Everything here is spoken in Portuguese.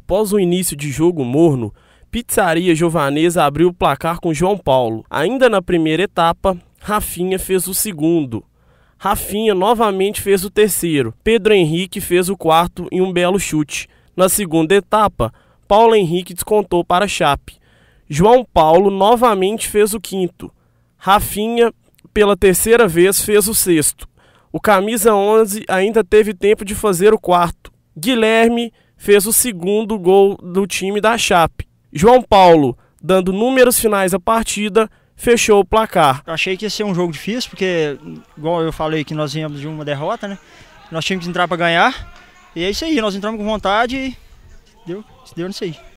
Após o início de jogo morno, Pizzaria Giovanesa abriu o placar com João Paulo. Ainda na primeira etapa, Rafinha fez o segundo. Rafinha novamente fez o terceiro. Pedro Henrique fez o quarto em um belo chute. Na segunda etapa, Paulo Henrique descontou para Chape. João Paulo novamente fez o quinto. Rafinha, pela terceira vez, fez o sexto. O camisa 11 ainda teve tempo de fazer o quarto. Guilherme fez o segundo gol do time da Chape. João Paulo, dando números finais à partida, fechou o placar. Eu achei que ia ser um jogo difícil, porque, igual eu falei, que nós viemos de uma derrota, né? Nós tínhamos que entrar para ganhar. E é isso aí, nós entramos com vontade e deu, deu nisso aí.